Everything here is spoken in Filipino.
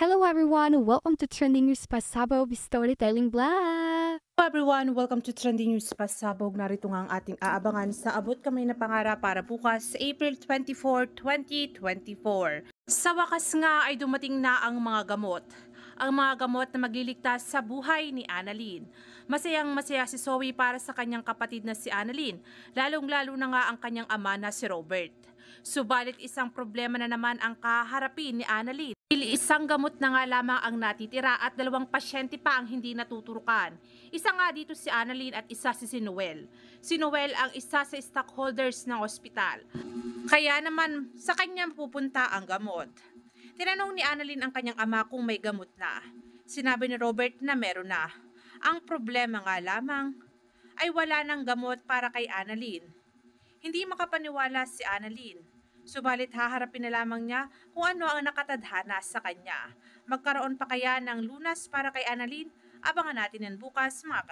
Hello everyone, welcome to Trending News Pasabog Storytelling Blab! Hello everyone, welcome to Trending News Pasabog. Narito nga ang ating aabangan sa abot kamay na pangarap para bukas sa April 24, 2024. Sa wakas nga ay dumating na ang mga gamot. Ang mga gamot na magliligtas sa buhay ni Annalyn. Masayang masaya si Zoe para sa kanyang kapatid na si Annalyn, lalong-lalo na nga ang kanyang ama na si Robert. Subalit isang problema na naman ang kaharapin ni Annalyn. Isang gamot na nga lamang ang natitira at dalawang pasyente pa ang hindi natuturukan. Isa nga dito si Annalyn at isa si Sinuel. Si Noel ang isa sa stockholders ng ospital. Kaya naman sa kanya pupunta ang gamot. Tinanong ni Annalyn ang kanyang ama kung may gamot na. Sinabi ni Robert na meron na. Ang problema nga lamang ay wala ng gamot para kay Annalyn. Hindi makapaniwala si Annalyn. Subalit haharapin na lamang niya kung ano ang nakatadhana sa kanya. Magkaroon pa kaya ng lunas para kay Annalyn? Abangan natin yan bukas mga